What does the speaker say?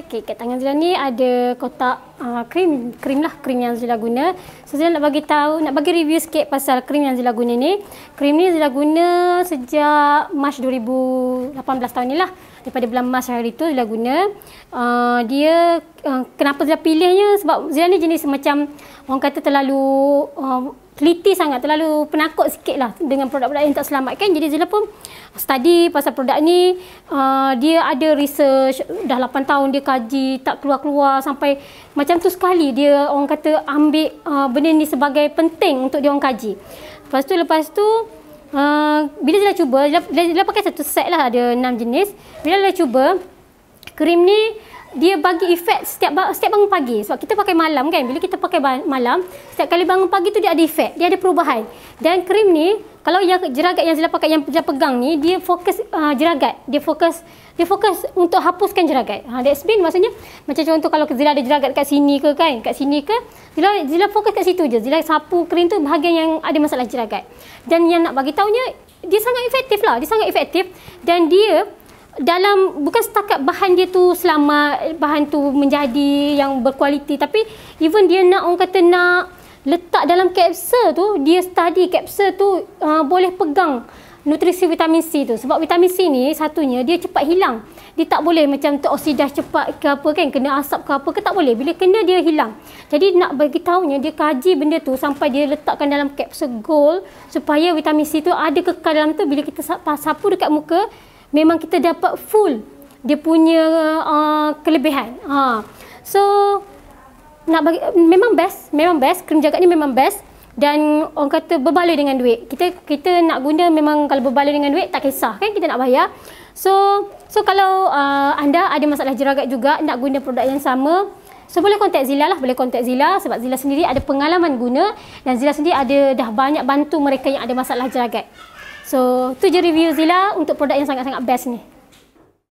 pakai okay, kat tangan Zila ni ada kotak uh, krim krim lah krim yang Zila guna so Zila nak bagi tahu nak bagi review sikit pasal krim yang Zila guna ni krim ni Zila guna sejak Mac 2018 tahun ni lah daripada bulan Mac hari tu Zila guna uh, dia uh, kenapa Zila pilihnya sebab Zila ni jenis macam orang kata terlalu uh, teliti sangat, terlalu penakut sikit lah dengan produk-produk yang tak selamat kan. Jadi Zila pun study pasal produk ni, uh, dia ada research, dah 8 tahun dia kaji, tak keluar-keluar sampai macam tu sekali dia orang kata ambil uh, benda ni sebagai penting untuk dia orang kaji. Lepas tu, lepas tu, uh, bila Zila cuba, Zila, pakai satu set lah ada 6 jenis. Bila Zila cuba, krim ni dia bagi efek setiap setiap bangun pagi sebab kita pakai malam kan bila kita pakai malam setiap kali bangun pagi tu dia ada efek dia ada perubahan dan krim ni kalau yang jeragat yang Zila pakai yang Zila pegang ni dia fokus uh, jeragat dia fokus dia fokus untuk hapuskan jeragat ha that's been maksudnya macam contoh kalau Zila ada jeragat kat sini ke kan kat sini ke Zila Zila fokus kat situ je Zila sapu krim tu bahagian yang ada masalah jeragat dan yang nak bagi taunya dia sangat efektif lah dia sangat efektif dan dia dalam bukan setakat bahan dia tu selama bahan tu menjadi yang berkualiti tapi even dia nak orang kata nak letak dalam kapsul tu dia study kapsul tu uh, boleh pegang nutrisi vitamin C tu sebab vitamin C ni satunya dia cepat hilang dia tak boleh macam tu oksida cepat ke apa kan kena asap ke apa ke tak boleh bila kena dia hilang jadi nak bagi tahunya dia kaji benda tu sampai dia letakkan dalam kapsul gold supaya vitamin C tu ada kekal dalam tu bila kita sapu dekat muka memang kita dapat full dia punya uh, kelebihan. Ha. So nak bagi memang best, memang best krim jagat ni memang best dan orang kata berbaloi dengan duit. Kita kita nak guna memang kalau berbaloi dengan duit tak kisah kan kita nak bayar. So so kalau uh, anda ada masalah jeragat juga nak guna produk yang sama So boleh kontak Zila lah, boleh kontak Zila sebab Zila sendiri ada pengalaman guna dan Zila sendiri ada dah banyak bantu mereka yang ada masalah jeragat. So, tu je review Zila untuk produk yang sangat-sangat best ni.